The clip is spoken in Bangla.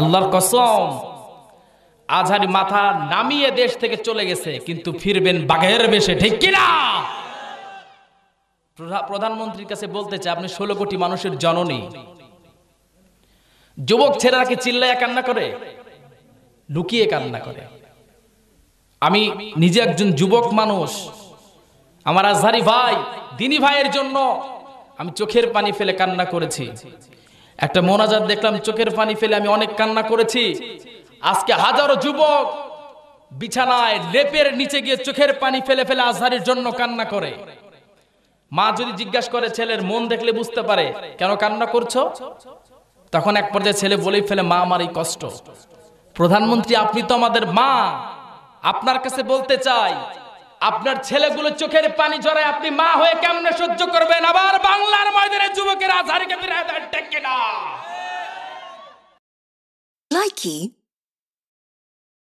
আল্লাহর কসম আজহারি মাথা নামিয়ে দেশ থেকে চলে গেছে কিন্তু ফিরবেন বাঘের বেশে ঠিক কিনা প্রধানমন্ত্রীর কাছে বলতে চাই আপনি ষোলো কোটি মানুষের জননী যুবক ছেলেরা কি চিল্লাইয়া কান্না করে লুকিয়ে কান্না করে আমি নিজে একজন যুবক মানুষ আমার আজহারি ভাই দিনী ভাইয়ের জন্য আমি চোখের পানি ফেলে কান্না করেছি একটা মোনাজাত দেখলাম চোখের পানি ফেলে আমি অনেক কান্না করেছি আজকে হাজারো যুবক বিছানায় লেপের নিচে গিয়ে চোখের পানি ফেলে ফেলে আজহারের জন্য কান্না করে মা যদি জিজ্ঞাসা করে ছেলের মন দেখলে বুঝতে পারে কেন কান্না করছো তখন এক পর্যায়ে ছেলে বলেই ফেলে মা আমার এই কষ্ট প্রধানমন্ত্রী আপনি তো আমাদের মা আপনার কাছে বলতে চাই আপনার ছেলেগুলো চোখের পানি ঝরায় আপনি মা হয়ে কেমনে সহ্য করবেন আবার বাংলার ময়দানে যুবকেরা আধারকে ফিরে ডাকে না লাইকি